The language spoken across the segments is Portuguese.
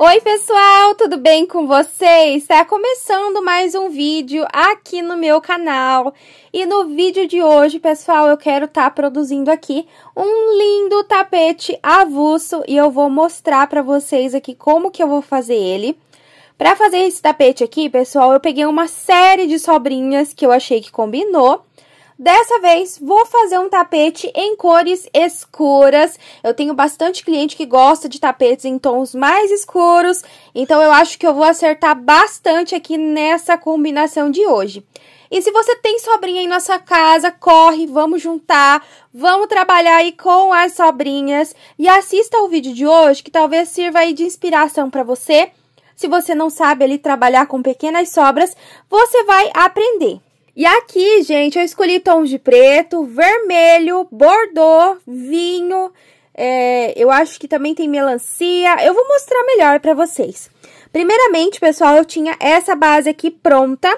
Oi, pessoal, tudo bem com vocês? Está começando mais um vídeo aqui no meu canal. E no vídeo de hoje, pessoal, eu quero estar tá produzindo aqui um lindo tapete avulso e eu vou mostrar para vocês aqui como que eu vou fazer ele. Pra fazer esse tapete aqui, pessoal, eu peguei uma série de sobrinhas que eu achei que combinou. Dessa vez, vou fazer um tapete em cores escuras. Eu tenho bastante cliente que gosta de tapetes em tons mais escuros, então eu acho que eu vou acertar bastante aqui nessa combinação de hoje. E se você tem sobrinha em nossa casa, corre, vamos juntar, vamos trabalhar aí com as sobrinhas e assista o vídeo de hoje que talvez sirva aí de inspiração para você se você não sabe ali trabalhar com pequenas sobras, você vai aprender. E aqui, gente, eu escolhi tons de preto, vermelho, bordô, vinho, é, eu acho que também tem melancia. Eu vou mostrar melhor para vocês. Primeiramente, pessoal, eu tinha essa base aqui pronta.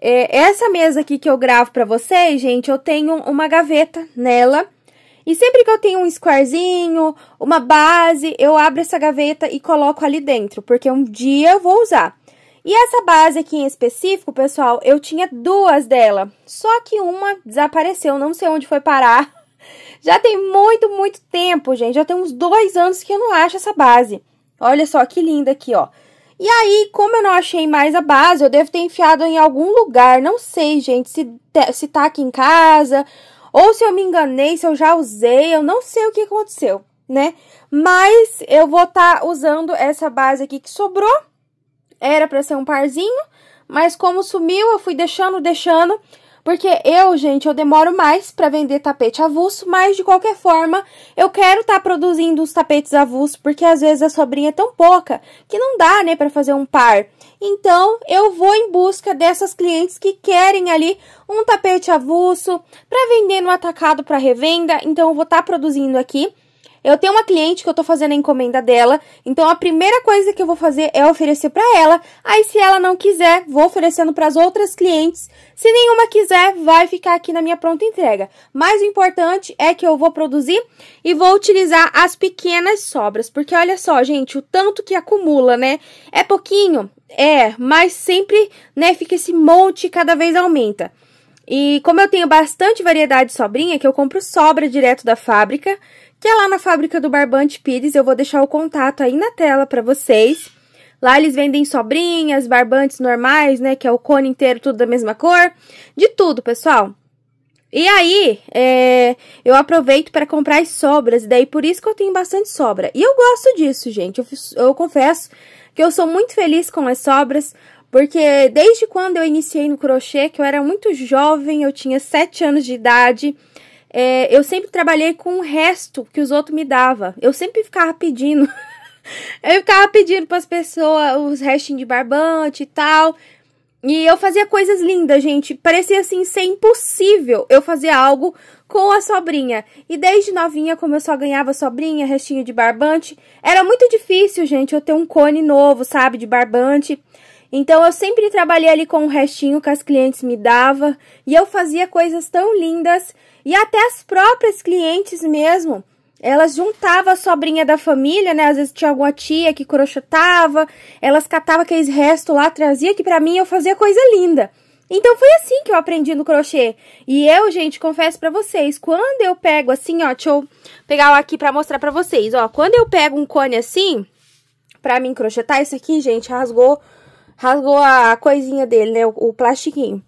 É, essa mesa aqui que eu gravo para vocês, gente, eu tenho uma gaveta nela e sempre que eu tenho um squarezinho, uma base, eu abro essa gaveta e coloco ali dentro, porque um dia eu vou usar. E essa base aqui em específico, pessoal, eu tinha duas dela, só que uma desapareceu, não sei onde foi parar. Já tem muito, muito tempo, gente, já tem uns dois anos que eu não acho essa base. Olha só que linda aqui, ó. E aí, como eu não achei mais a base, eu devo ter enfiado em algum lugar, não sei, gente, se, se tá aqui em casa ou se eu me enganei, se eu já usei, eu não sei o que aconteceu, né? Mas eu vou estar tá usando essa base aqui que sobrou. Era para ser um parzinho, mas como sumiu, eu fui deixando, deixando. Porque eu, gente, eu demoro mais para vender tapete avulso, mas de qualquer forma, eu quero estar tá produzindo os tapetes avulso, porque às vezes a sobrinha é tão pouca que não dá, né, para fazer um par. Então, eu vou em busca dessas clientes que querem ali um tapete avulso para vender no atacado para revenda. Então, eu vou estar tá produzindo aqui eu tenho uma cliente que eu tô fazendo a encomenda dela, então a primeira coisa que eu vou fazer é oferecer para ela. Aí se ela não quiser, vou oferecendo para as outras clientes. Se nenhuma quiser, vai ficar aqui na minha pronta entrega. Mas o importante é que eu vou produzir e vou utilizar as pequenas sobras, porque olha só, gente, o tanto que acumula, né? É pouquinho, é, mas sempre, né, fica esse monte e cada vez aumenta. E como eu tenho bastante variedade de sobrinha, que eu compro sobra direto da fábrica, que é lá na fábrica do Barbante Pires. Eu vou deixar o contato aí na tela para vocês. Lá eles vendem sobrinhas, barbantes normais, né? Que é o cone inteiro, tudo da mesma cor. De tudo, pessoal. E aí, é, eu aproveito para comprar as sobras, e daí por isso que eu tenho bastante sobra. E eu gosto disso, gente. Eu, eu confesso que eu sou muito feliz com as sobras, porque desde quando eu iniciei no crochê, que eu era muito jovem, eu tinha 7 anos de idade, é, eu sempre trabalhei com o resto que os outros me davam. Eu sempre ficava pedindo. eu ficava pedindo para as pessoas os restinhos de barbante e tal. E eu fazia coisas lindas, gente. Parecia assim ser impossível eu fazer algo com a sobrinha. E desde novinha, como eu só ganhava sobrinha, restinho de barbante, era muito difícil, gente, eu ter um cone novo, sabe, de barbante. Então eu sempre trabalhei ali com o restinho que as clientes me davam, e eu fazia coisas tão lindas e até as próprias clientes mesmo, elas juntavam a sobrinha da família, né? Às vezes tinha alguma tia que crochetava, elas catavam aqueles restos lá, trazia que para mim eu fazia coisa linda. Então foi assim que eu aprendi no crochê. E eu, gente, confesso para vocês, quando eu pego assim, ó, deixa eu pegar aqui para mostrar para vocês, ó, quando eu pego um cone assim, para mim crochetar isso aqui, gente, rasgou, rasgou a coisinha dele, né, o, o plastiquinho.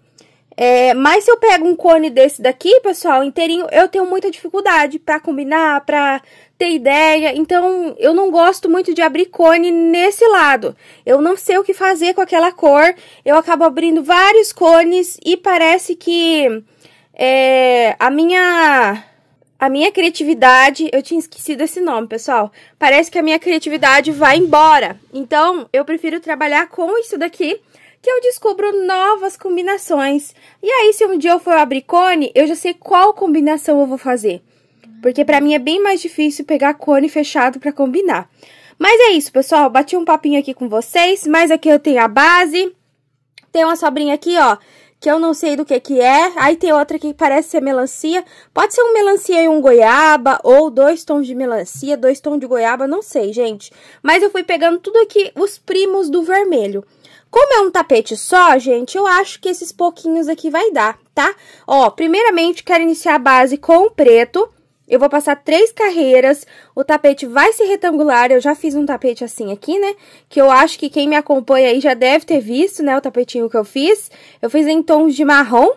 É, mas se eu pego um cone desse daqui, pessoal, inteirinho, eu tenho muita dificuldade para combinar, para ter ideia. Então, eu não gosto muito de abrir cone nesse lado. Eu não sei o que fazer com aquela cor. Eu acabo abrindo vários cones e parece que é, a minha a minha criatividade, eu tinha esquecido esse nome, pessoal. Parece que a minha criatividade vai embora. Então, eu prefiro trabalhar com isso daqui que eu descubro novas combinações. E aí, se um dia eu for abrir cone, eu já sei qual combinação eu vou fazer. Porque para mim é bem mais difícil pegar cone fechado para combinar. Mas é isso, pessoal. Bati um papinho aqui com vocês. Mas aqui eu tenho a base. Tem uma sobrinha aqui, ó, que eu não sei do que que é. Aí tem outra que parece ser melancia. Pode ser um melancia e um goiaba, ou dois tons de melancia, dois tons de goiaba, não sei, gente. Mas eu fui pegando tudo aqui, os primos do vermelho. Como é um tapete só, gente, eu acho que esses pouquinhos aqui vai dar, tá? Ó, primeiramente, quero iniciar a base com o preto. Eu vou passar três carreiras, o tapete vai ser retangular, eu já fiz um tapete assim aqui, né? Que eu acho que quem me acompanha aí já deve ter visto, né, o tapetinho que eu fiz. Eu fiz em tons de marrom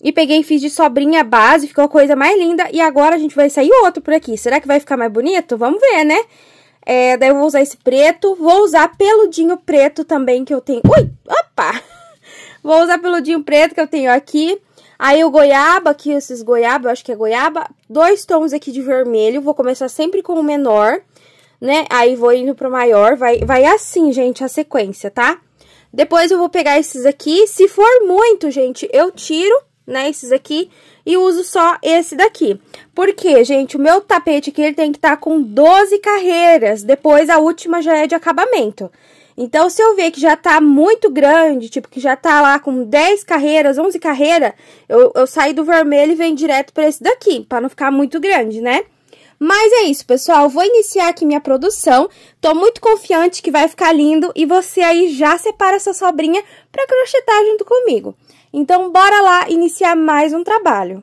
e peguei e fiz de sobrinha base, ficou a coisa mais linda. E agora a gente vai sair outro por aqui, será que vai ficar mais bonito? Vamos ver, né? É, daí eu vou usar esse preto. Vou usar peludinho preto também que eu tenho... Ui! Opa! Vou usar peludinho preto que eu tenho aqui. Aí o goiaba, aqui esses goiaba, eu acho que é goiaba. Dois tons aqui de vermelho. Vou começar sempre com o menor, né? Aí vou indo pro maior. Vai, vai assim, gente, a sequência, tá? Depois eu vou pegar esses aqui. Se for muito, gente, eu tiro, né? Esses aqui e uso só esse daqui. Porque, gente, o meu tapete aqui ele tem que estar tá com 12 carreiras, depois a última já é de acabamento. Então, se eu ver que já tá muito grande, tipo, que já tá lá com 10 carreiras, 11 carreiras, eu, eu saio do vermelho e venho direto para esse daqui, para não ficar muito grande, né? Mas é isso, pessoal. Vou iniciar aqui minha produção. Tô muito confiante que vai ficar lindo e você aí já separa sua sobrinha para crochetar junto comigo. Então, bora lá iniciar mais um trabalho.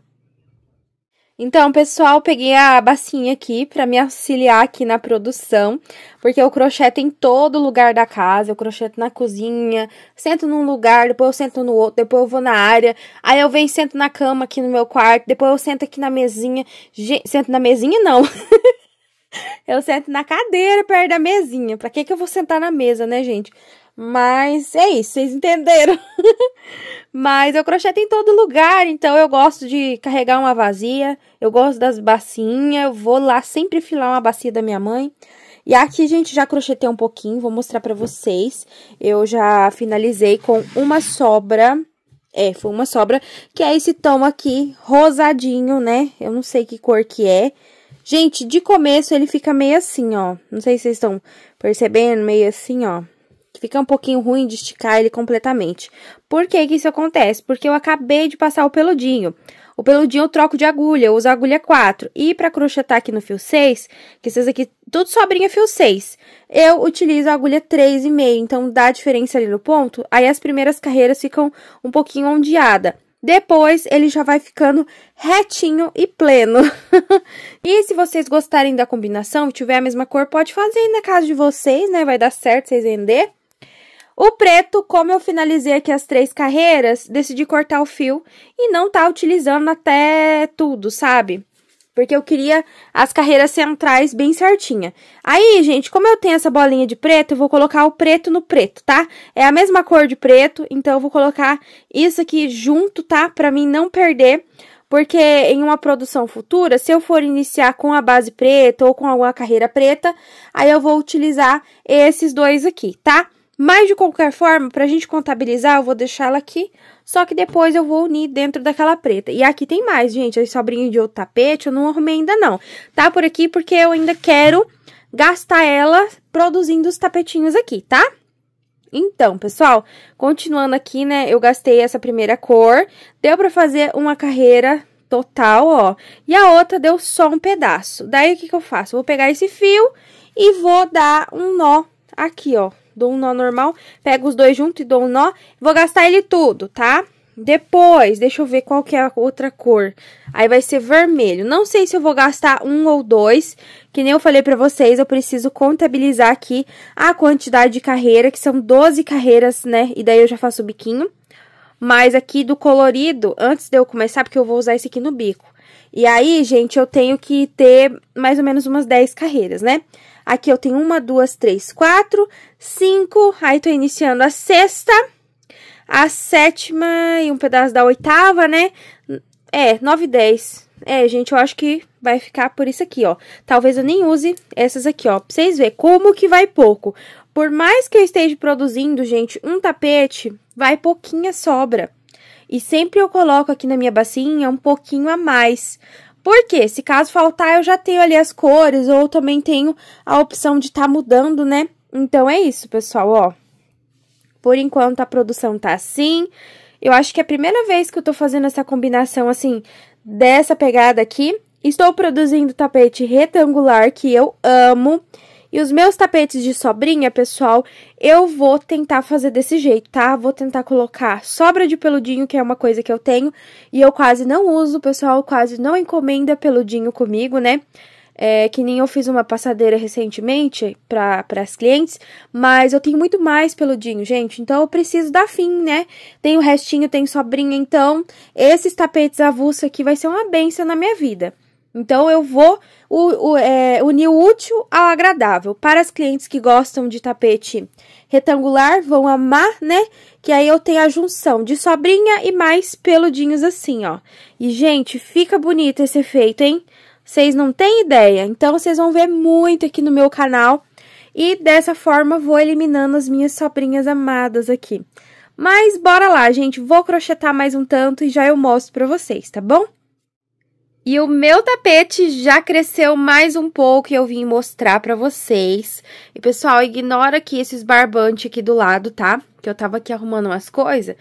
Então, pessoal, peguei a bacinha aqui para me auxiliar aqui na produção, porque eu crocheto em todo lugar da casa, eu crocheto na cozinha, sento num lugar, depois eu sento no outro, depois eu vou na área, aí eu venho sento na cama aqui no meu quarto, depois eu sento aqui na mesinha, gente, sento na mesinha não. eu sento na cadeira perto da mesinha. Para que que eu vou sentar na mesa, né, gente? Mas é isso, vocês entenderam. Mas eu crocheto em todo lugar, então eu gosto de carregar uma vazia, eu gosto das bacinhas, eu vou lá sempre filar uma bacia da minha mãe. E aqui, gente, já crochetei um pouquinho, vou mostrar pra vocês. Eu já finalizei com uma sobra, é, foi uma sobra, que é esse tom aqui, rosadinho, né? Eu não sei que cor que é. Gente, de começo ele fica meio assim, ó, não sei se vocês estão percebendo, meio assim, ó. Fica um pouquinho ruim de esticar ele completamente. Por que, que isso acontece? Porque eu acabei de passar o peludinho. O peludinho eu troco de agulha, eu uso agulha 4. E para crochetar aqui no fio 6, que esses aqui tudo sobrinha fio 6, eu utilizo a agulha 3,5. Então dá diferença ali no ponto, aí as primeiras carreiras ficam um pouquinho ondeada. Depois ele já vai ficando retinho e pleno. e se vocês gostarem da combinação, tiver a mesma cor, pode fazer aí na casa de vocês, né? Vai dar certo vocês vender. O preto, como eu finalizei aqui as três carreiras, decidi cortar o fio e não tá utilizando até tudo, sabe? Porque eu queria as carreiras centrais bem certinha. Aí, gente, como eu tenho essa bolinha de preto, eu vou colocar o preto no preto, tá? É a mesma cor de preto, então eu vou colocar isso aqui junto, tá? Pra mim não perder porque em uma produção futura, se eu for iniciar com a base preta ou com alguma carreira preta, aí eu vou utilizar esses dois aqui, tá? Mas, de qualquer forma, para a gente contabilizar, eu vou deixá-la aqui. Só que depois eu vou unir dentro daquela preta. E aqui tem mais, gente. Aí sobrinho de outro tapete eu não arrumei ainda, não. Tá por aqui porque eu ainda quero gastar ela produzindo os tapetinhos aqui, tá? Então, pessoal, continuando aqui, né? Eu gastei essa primeira cor. Deu para fazer uma carreira total, ó. E a outra deu só um pedaço. Daí, o que que eu faço? Eu vou pegar esse fio e vou dar um nó aqui, ó dou um nó normal, pego os dois juntos e dou um nó, vou gastar ele tudo, tá? Depois, deixa eu ver qual que é a outra cor. Aí vai ser vermelho. Não sei se eu vou gastar um ou dois, que nem eu falei pra vocês, eu preciso contabilizar aqui a quantidade de carreira, que são 12 carreiras, né? E daí eu já faço o biquinho. Mas aqui do colorido, antes de eu começar, porque eu vou usar esse aqui no bico. E aí, gente, eu tenho que ter mais ou menos umas 10 carreiras, né? Aqui eu tenho uma, duas, três, quatro, cinco. Aí tô iniciando a sexta, a sétima e um pedaço da oitava, né? É, nove, e É, gente, eu acho que vai ficar por isso aqui, ó. Talvez eu nem use essas aqui, ó. Pra vocês verem como que vai pouco. Por mais que eu esteja produzindo, gente, um tapete, vai pouquinha sobra. E sempre eu coloco aqui na minha bacinha um pouquinho a mais. Porque se caso faltar, eu já tenho ali as cores, ou também tenho a opção de estar tá mudando, né? Então é isso, pessoal, ó. Por enquanto a produção tá assim. Eu acho que é a primeira vez que eu tô fazendo essa combinação assim dessa pegada aqui. Estou produzindo tapete retangular que eu amo. E os meus tapetes de sobrinha, pessoal, eu vou tentar fazer desse jeito, tá? Vou tentar colocar sobra de peludinho, que é uma coisa que eu tenho, e eu quase não uso, pessoal, quase não encomenda peludinho comigo, né? É, que nem eu fiz uma passadeira recentemente para as clientes, mas eu tenho muito mais peludinho, gente, então eu preciso dar fim, né? Tem o restinho, tem sobrinha, então esses tapetes avulsos aqui vai ser uma benção na minha vida. Então eu vou o, o, é, unir o útil ao agradável. Para as clientes que gostam de tapete retangular, vão amar, né? Que aí eu tenho a junção de sobrinha e mais peludinhos assim, ó. E, gente, fica bonito esse efeito, hein? Vocês não têm ideia. Então, vocês vão ver muito aqui no meu canal. E dessa forma, vou eliminando as minhas sobrinhas amadas aqui. Mas bora lá, gente. Vou crochetar mais um tanto e já eu mostro pra vocês, tá bom? E o meu tapete já cresceu mais um pouco e eu vim mostrar pra vocês. E, pessoal, ignora aqui esses barbantes aqui do lado, tá? Que eu tava aqui arrumando umas coisas.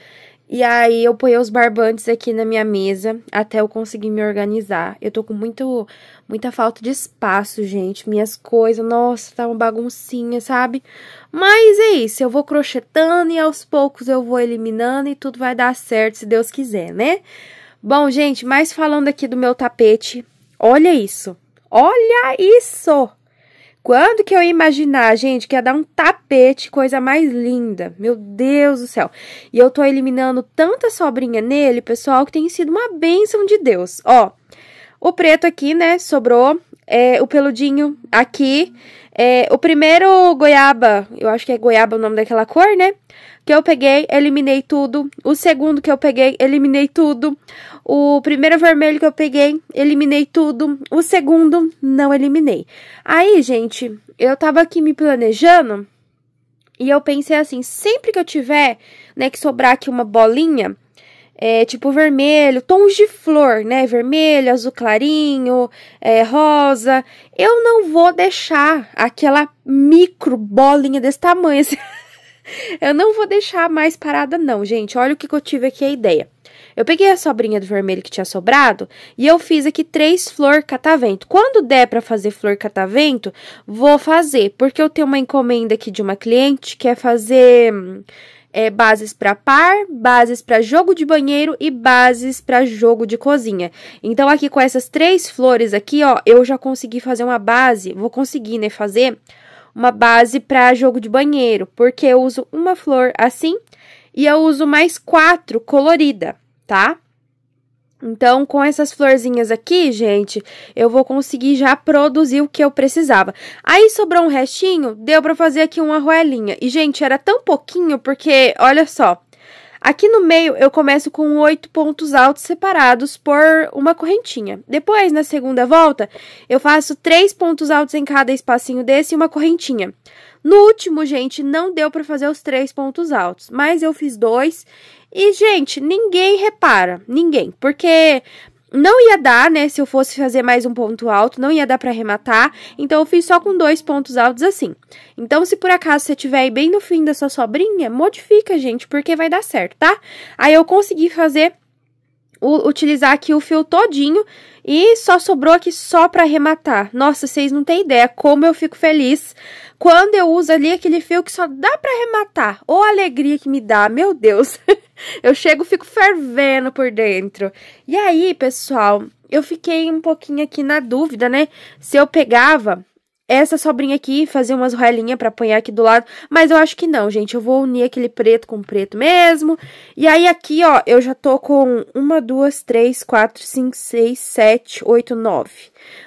E aí, eu ponho os barbantes aqui na minha mesa até eu conseguir me organizar. Eu tô com muito, muita falta de espaço, gente. Minhas coisas, nossa, tá uma baguncinha, sabe? Mas é isso, eu vou crochetando e aos poucos eu vou eliminando e tudo vai dar certo, se Deus quiser, né? Bom, gente, mas falando aqui do meu tapete, olha isso. Olha isso! Quando que eu ia imaginar, gente, que ia dar um tapete, coisa mais linda. Meu Deus do céu. E eu tô eliminando tanta sobrinha nele, pessoal, que tem sido uma bênção de Deus. Ó, o preto aqui, né, sobrou. É, o peludinho aqui. É, o primeiro goiaba, eu acho que é goiaba o nome daquela cor, né? Que eu peguei, eliminei tudo. O segundo que eu peguei, eliminei tudo. O primeiro vermelho que eu peguei, eliminei tudo. O segundo, não eliminei. Aí, gente, eu tava aqui me planejando e eu pensei assim: sempre que eu tiver, né, que sobrar aqui uma bolinha, é, tipo vermelho, tons de flor, né? Vermelho, azul clarinho, é, rosa. Eu não vou deixar aquela micro bolinha desse tamanho. eu não vou deixar mais parada, não, gente. Olha o que, que eu tive aqui a ideia. Eu peguei a sobrinha do vermelho que tinha sobrado e eu fiz aqui três flor catavento. Quando der para fazer flor catavento, vou fazer, porque eu tenho uma encomenda aqui de uma cliente que é fazer hum, é, bases para par, bases para jogo de banheiro e bases para jogo de cozinha. Então aqui com essas três flores aqui, ó, eu já consegui fazer uma base, vou conseguir, né, fazer uma base para jogo de banheiro, porque eu uso uma flor assim e eu uso mais quatro colorida tá? Então, com essas florzinhas aqui, gente, eu vou conseguir já produzir o que eu precisava. Aí sobrou um restinho, deu para fazer aqui uma roelinha. E, gente, era tão pouquinho porque, olha só, Aqui no meio eu começo com oito pontos altos separados por uma correntinha. Depois, na segunda volta, eu faço três pontos altos em cada espacinho desse e uma correntinha. No último, gente, não deu para fazer os três pontos altos, mas eu fiz dois. E, gente, ninguém repara, ninguém, porque não ia dar, né? Se eu fosse fazer mais um ponto alto, não ia dar para arrematar. Então, eu fiz só com dois pontos altos assim. Então, se por acaso você tiver aí bem no fim da sua sobrinha, modifica, gente, porque vai dar certo, tá? Aí, eu consegui fazer, utilizar aqui o fio todinho e só sobrou aqui só para arrematar. Nossa, vocês não têm ideia como eu fico feliz quando eu uso ali aquele fio que só dá para arrematar, ou a alegria que me dá, meu Deus. eu chego, fico fervendo por dentro. E aí, pessoal, eu fiquei um pouquinho aqui na dúvida, né? Se eu pegava essa sobrinha aqui, fazer umas roelinhas para apanhar aqui do lado, mas eu acho que não, gente, eu vou unir aquele preto com preto mesmo, e aí aqui, ó, eu já tô com uma, duas, três, quatro, cinco, seis, sete, oito, nove,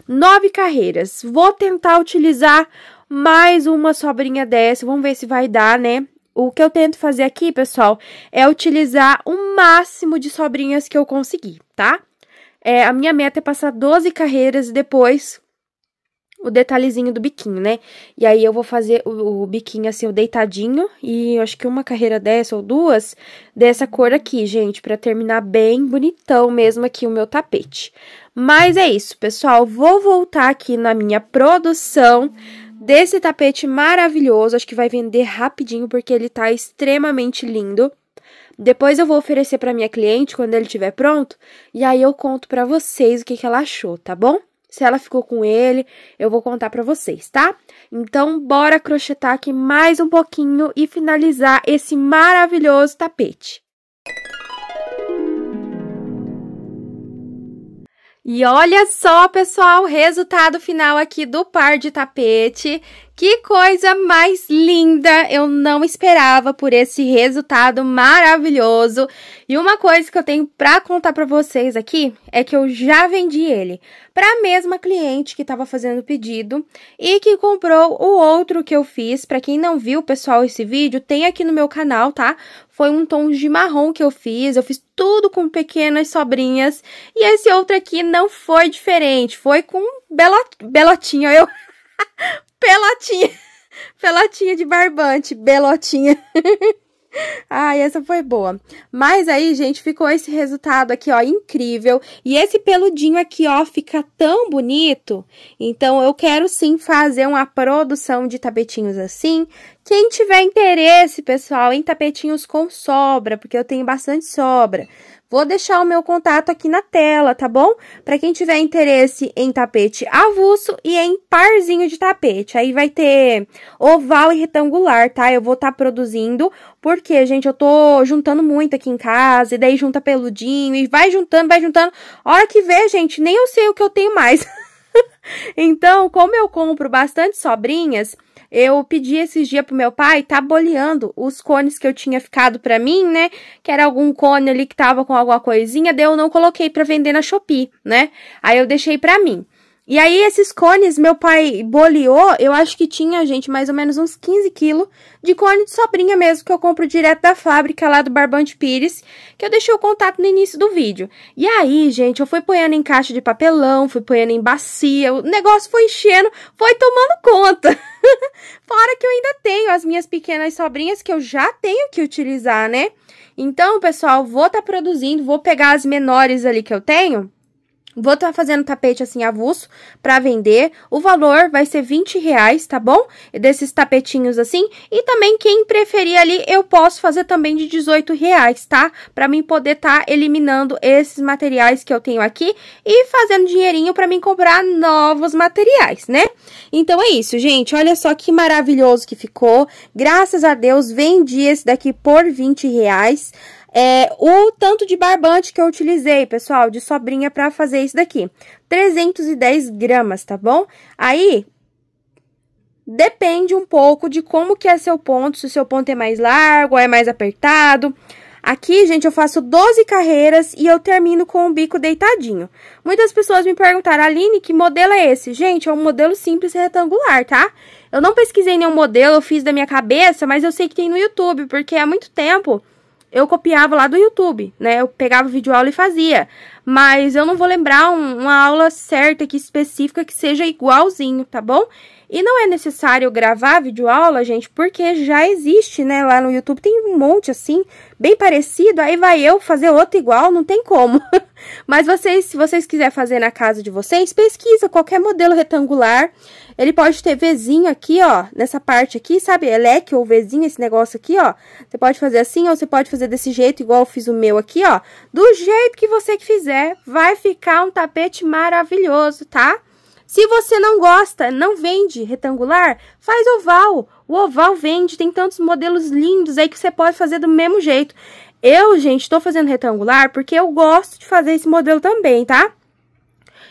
nove carreiras, vou tentar utilizar mais uma sobrinha dessa, vamos ver se vai dar, né? O que eu tento fazer aqui, pessoal, é utilizar o máximo de sobrinhas que eu conseguir, tá? É, a minha meta é passar 12 carreiras e depois o detalhezinho do biquinho, né? E aí eu vou fazer o, o biquinho assim, o deitadinho, e acho que uma carreira dessa ou duas dessa cor aqui, gente, para terminar bem bonitão mesmo aqui o meu tapete. Mas é isso, pessoal, vou voltar aqui na minha produção desse tapete maravilhoso. Acho que vai vender rapidinho porque ele tá extremamente lindo. Depois eu vou oferecer para minha cliente quando ele estiver pronto e aí eu conto para vocês o que, que ela achou, tá bom? Se ela ficou com ele, eu vou contar para vocês, tá? Então, bora crochetar aqui mais um pouquinho e finalizar esse maravilhoso tapete. E olha só, pessoal, o resultado final aqui do par de tapete, que coisa mais linda! Eu não esperava por esse resultado maravilhoso. E uma coisa que eu tenho para contar para vocês aqui é que eu já vendi ele para a mesma cliente que estava fazendo o pedido e que comprou o outro que eu fiz. Para quem não viu, pessoal, esse vídeo tem aqui no meu canal, tá? Foi um tom de marrom que eu fiz, eu fiz tudo com pequenas sobrinhas. E esse outro aqui não foi diferente, foi com belotinho, eu... Pelotinha. Pelotinha de barbante, belotinha. Ai, essa foi boa. Mas aí, gente, ficou esse resultado aqui, ó, incrível. E esse peludinho aqui, ó, fica tão bonito. Então, eu quero sim fazer uma produção de tapetinhos assim. Quem tiver interesse, pessoal, em tapetinhos com sobra, porque eu tenho bastante sobra. Vou deixar o meu contato aqui na tela, tá bom? Para quem tiver interesse em tapete avulso e em parzinho de tapete. Aí vai ter oval e retangular, tá? Eu vou estar tá produzindo, porque, gente, eu tô juntando muito aqui em casa, e daí junta peludinho, e vai juntando, vai juntando. hora que vê, gente, nem eu sei o que eu tenho mais. então, como eu compro bastante sobrinhas eu pedi esses dias pro meu pai, tá boleando os cones que eu tinha ficado pra mim, né? Que era algum cone ali que tava com alguma coisinha, daí eu não coloquei pra vender na Shopee, né? Aí eu deixei pra mim. E aí, esses cones, meu pai boleou, eu acho que tinha, gente, mais ou menos uns 15 quilos de cone de sobrinha mesmo, que eu compro direto da fábrica lá do Barbante Pires, que eu deixei o contato no início do vídeo. E aí, gente, eu fui ponhando em caixa de papelão, fui ponhando em bacia, o negócio foi enchendo, foi tomando conta. Fora que eu ainda tenho as minhas pequenas sobrinhas que eu já tenho que utilizar, né? Então, pessoal, vou estar tá produzindo, vou pegar as menores ali que eu tenho Vou estar tá fazendo tapete assim avulso para vender. O valor vai ser 20 reais, tá bom? Desses tapetinhos assim. E também quem preferir ali, eu posso fazer também de 18 reais, tá? Para mim poder estar tá eliminando esses materiais que eu tenho aqui e fazendo dinheirinho para mim comprar novos materiais, né? Então é isso, gente. Olha só que maravilhoso que ficou. Graças a Deus vendi esse daqui por 20 reais. É, o tanto de barbante que eu utilizei, pessoal, de sobrinha para fazer isso daqui. 310 gramas, tá bom? Aí, depende um pouco de como que é seu ponto, se o seu ponto é mais largo, é mais apertado. Aqui, gente, eu faço 12 carreiras e eu termino com o bico deitadinho. Muitas pessoas me perguntaram, Aline, que modelo é esse? Gente, é um modelo simples retangular, tá? Eu não pesquisei nenhum modelo, eu fiz da minha cabeça, mas eu sei que tem no YouTube, porque há muito tempo eu copiava lá do YouTube, né? Eu pegava vídeo aula e fazia mas eu não vou lembrar um, uma aula certa aqui específica que seja igualzinho, tá bom? E não é necessário gravar vídeo aula, gente, porque já existe, né? Lá no YouTube tem um monte assim, bem parecido, aí vai eu fazer outro igual, não tem como. mas vocês, se vocês quiserem fazer na casa de vocês, pesquisa qualquer modelo retangular. Ele pode ter Vzinho aqui, ó, nessa parte aqui, sabe? Elec é ou Vzinho, esse negócio aqui, ó. Você pode fazer assim ou você pode fazer desse jeito, igual eu fiz o meu aqui, ó. Do jeito que você que fizer quiser, vai ficar um tapete maravilhoso, tá? Se você não gosta, não vende retangular, faz oval. O oval vende, tem tantos modelos lindos aí que você pode fazer do mesmo jeito. Eu, gente, estou fazendo retangular porque eu gosto de fazer esse modelo também, tá?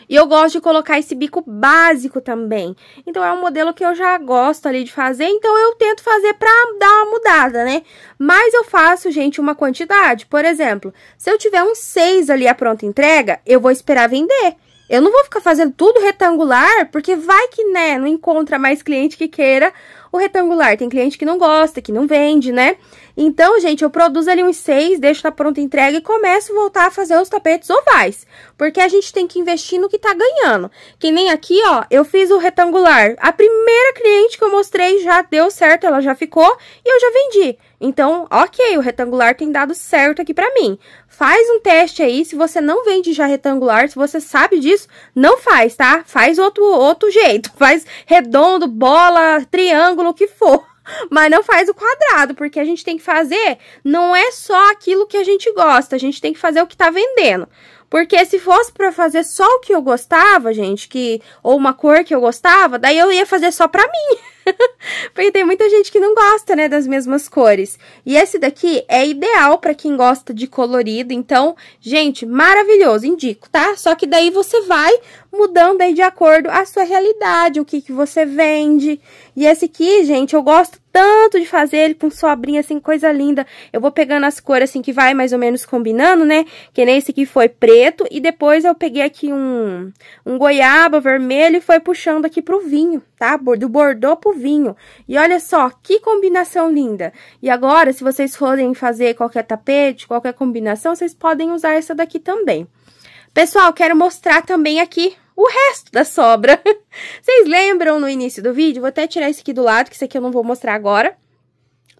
E eu gosto de colocar esse bico básico também. Então, é um modelo que eu já gosto ali de fazer, então eu tento fazer pra dar uma mudada, né? Mas eu faço, gente, uma quantidade. Por exemplo, se eu tiver um 6 ali a pronta entrega, eu vou esperar vender. Eu não vou ficar fazendo tudo retangular, porque vai que, né, não encontra mais cliente que queira o retangular. Tem cliente que não gosta, que não vende, né? Então, gente, eu produzo ali uns seis, deixo na pronta entrega e começo a voltar a fazer os tapetes ovais. Porque a gente tem que investir no que tá ganhando. Que nem aqui, ó, eu fiz o retangular. A primeira cliente que eu mostrei já deu certo, ela já ficou e eu já vendi. Então, ok, o retangular tem dado certo aqui pra mim. Faz um teste aí, se você não vende já retangular, se você sabe disso, não faz, tá? Faz outro, outro jeito, faz redondo, bola, triângulo, o que for mas não faz o quadrado, porque a gente tem que fazer não é só aquilo que a gente gosta, a gente tem que fazer o que tá vendendo. Porque se fosse para fazer só o que eu gostava, gente, que ou uma cor que eu gostava, daí eu ia fazer só pra mim. Porque tem muita gente que não gosta, né, das mesmas cores. E esse daqui é ideal para quem gosta de colorido. Então, gente, maravilhoso, indico, tá? Só que daí você vai mudando aí de acordo a sua realidade, o que que você vende. E esse aqui, gente, eu gosto tanto de fazer ele com sobrinha, assim, coisa linda. Eu vou pegando as cores, assim, que vai mais ou menos combinando, né? Que nem esse aqui foi preto, e depois eu peguei aqui um, um goiaba vermelho e foi puxando aqui pro vinho, tá? Do bordô pro vinho. E olha só, que combinação linda! E agora, se vocês forem fazer qualquer tapete, qualquer combinação, vocês podem usar essa daqui também. Pessoal, quero mostrar também aqui o resto da sobra. Vocês lembram no início do vídeo? Vou até tirar esse aqui do lado, que esse aqui eu não vou mostrar agora.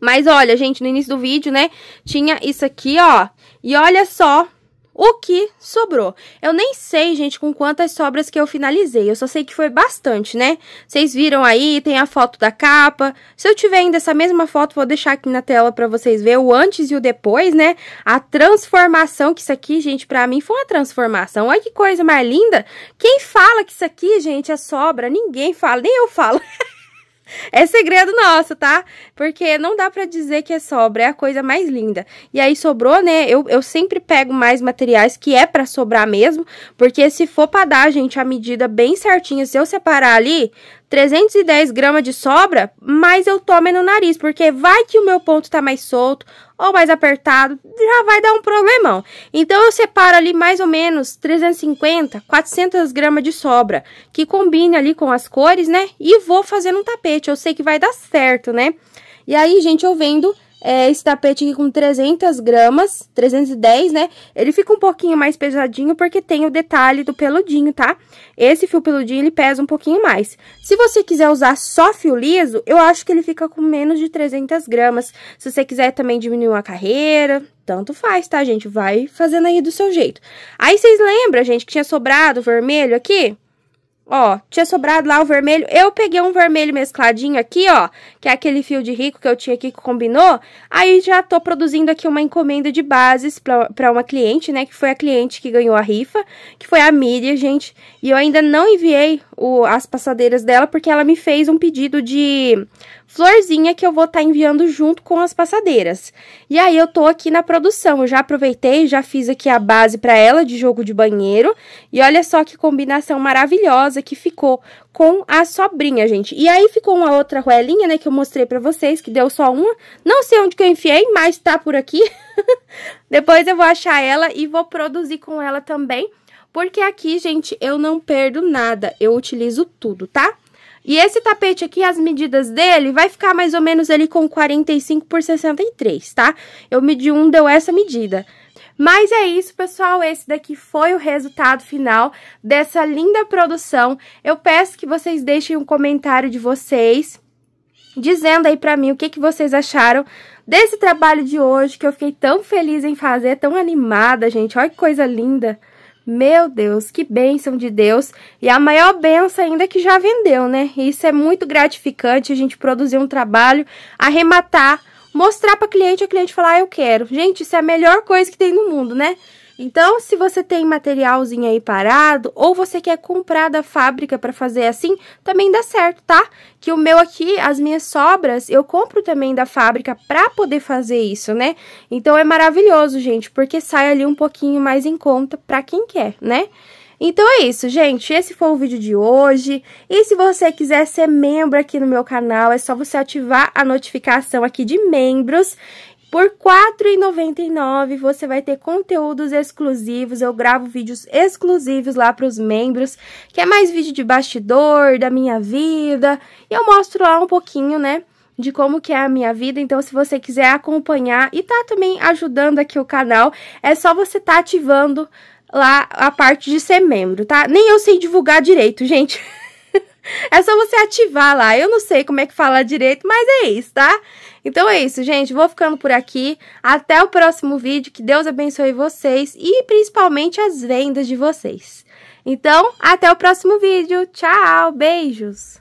Mas olha, gente, no início do vídeo, né, tinha isso aqui, ó. E olha só o que sobrou. Eu nem sei, gente, com quantas sobras que eu finalizei. Eu só sei que foi bastante, né? Vocês viram aí, tem a foto da capa. Se eu tiver ainda essa mesma foto, vou deixar aqui na tela para vocês ver o antes e o depois, né? A transformação que isso aqui, gente, para mim foi uma transformação. Olha que coisa mais linda. Quem fala que isso aqui, gente, é sobra? Ninguém fala, nem eu falo. É segredo nosso, tá? Porque não dá para dizer que é sobra, é a coisa mais linda. E aí sobrou, né? Eu, eu sempre pego mais materiais que é para sobrar mesmo, porque se for pra dar, gente, a medida bem certinha, se eu separar ali 310 gramas de sobra, mas eu tomo é no nariz, porque vai que o meu ponto tá mais solto, ou mais apertado, já vai dar um problemão. Então eu separo ali mais ou menos 350, 400 gramas de sobra, que combine ali com as cores, né? E vou fazendo um tapete, eu sei que vai dar certo, né? E aí, gente, eu vendo é, esse tapete aqui com 300 gramas, 310, né? Ele fica um pouquinho mais pesadinho porque tem o detalhe do peludinho, tá? Esse fio peludinho, ele pesa um pouquinho mais. Se você quiser usar só fio liso, eu acho que ele fica com menos de 300 gramas. Se você quiser também diminuir uma carreira, tanto faz, tá, gente? Vai fazendo aí do seu jeito. Aí, vocês lembram, gente, que tinha sobrado vermelho aqui? Ó, tinha sobrado lá o vermelho. Eu peguei um vermelho mescladinho aqui, ó, que é aquele fio de rico que eu tinha aqui que combinou. Aí já tô produzindo aqui uma encomenda de bases para uma cliente, né, que foi a cliente que ganhou a rifa, que foi a Miriam, gente. E eu ainda não enviei o, as passadeiras dela porque ela me fez um pedido de florzinha que eu vou estar tá enviando junto com as passadeiras. E aí eu tô aqui na produção, eu já aproveitei, já fiz aqui a base para ela de jogo de banheiro. E olha só que combinação maravilhosa que ficou com a sobrinha, gente. E aí ficou uma outra roelinha, né, que eu mostrei pra vocês, que deu só uma. Não sei onde que eu enfiei, mas tá por aqui. Depois eu vou achar ela e vou produzir com ela também. Porque aqui, gente, eu não perdo nada, eu utilizo tudo, tá? E esse tapete aqui, as medidas dele, vai ficar mais ou menos ali com 45 por 63, tá? Eu medi um, deu essa medida. Mas é isso, pessoal. Esse daqui foi o resultado final dessa linda produção. Eu peço que vocês deixem um comentário de vocês dizendo aí pra mim o que, que vocês acharam desse trabalho de hoje, que eu fiquei tão feliz em fazer, tão animada, gente. Olha que coisa linda. Meu Deus, que bênção de Deus. E a maior bênção ainda que já vendeu, né? Isso é muito gratificante, a gente produzir um trabalho, arrematar mostrar para cliente, a cliente falar, ah, eu quero. Gente, isso é a melhor coisa que tem no mundo, né? Então, se você tem materialzinho aí parado ou você quer comprar da fábrica para fazer assim, também dá certo, tá? Que o meu aqui, as minhas sobras, eu compro também da fábrica para poder fazer isso, né? Então é maravilhoso, gente, porque sai ali um pouquinho mais em conta para quem quer, né? Então é isso, gente. Esse foi o vídeo de hoje. E se você quiser ser membro aqui no meu canal, é só você ativar a notificação aqui de membros por R$ 4,99 você vai ter conteúdos exclusivos, eu gravo vídeos exclusivos lá para os membros, que é mais vídeo de bastidor, da minha vida, e eu mostro lá um pouquinho, né, de como que é a minha vida, então se você quiser acompanhar e tá também ajudando aqui o canal, é só você tá ativando lá a parte de ser membro, tá? Nem eu sei divulgar direito, gente. é só você ativar lá. Eu não sei como é que fala direito, mas é isso, tá? Então é isso, gente. Vou ficando por aqui. Até o próximo vídeo. Que Deus abençoe vocês e principalmente as vendas de vocês. Então, até o próximo vídeo. Tchau, beijos!